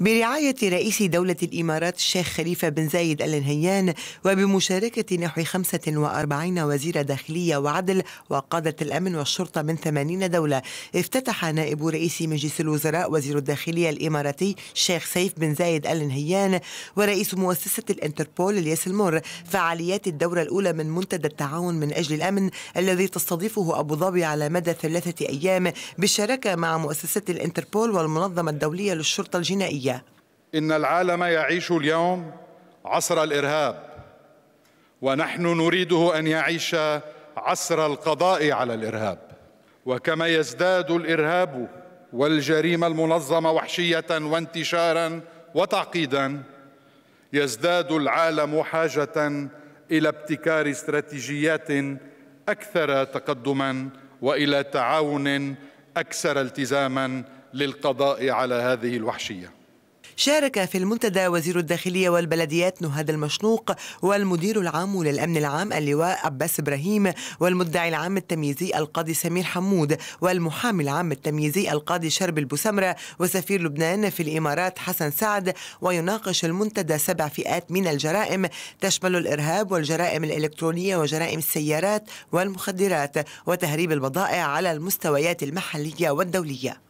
برعاية رئيس دولة الإمارات الشيخ خليفة بن زايد آل نهيان وبمشاركة نحو 45 وزير داخلية وعدل وقادة الأمن والشرطة من 80 دولة افتتح نائب رئيس مجلس الوزراء وزير الداخلية الإماراتي الشيخ سيف بن زايد آل نهيان ورئيس مؤسسة الانتربول الياس المر فعاليات الدورة الأولى من منتدى التعاون من أجل الأمن الذي تستضيفه أبو ظبي على مدى ثلاثة أيام بالشراكة مع مؤسسة الانتربول والمنظمة الدولية للشرطة الجنائية الدولية إن العالم يعيش اليوم عصر الإرهاب ونحن نريده أن يعيش عصر القضاء على الإرهاب وكما يزداد الإرهاب والجريمة المنظمة وحشية وانتشارا وتعقيدا يزداد العالم حاجة إلى ابتكار استراتيجيات أكثر تقدما وإلى تعاون أكثر التزاما للقضاء على هذه الوحشيه شارك في المنتدى وزير الداخلية والبلديات نهاد المشنوق والمدير العام للأمن العام اللواء عباس إبراهيم والمدعي العام التمييزي القاضي سمير حمود والمحامي العام التمييزي القاضي شرب البسمرة وسفير لبنان في الإمارات حسن سعد ويناقش المنتدى سبع فئات من الجرائم تشمل الإرهاب والجرائم الإلكترونية وجرائم السيارات والمخدرات وتهريب البضائع على المستويات المحلية والدولية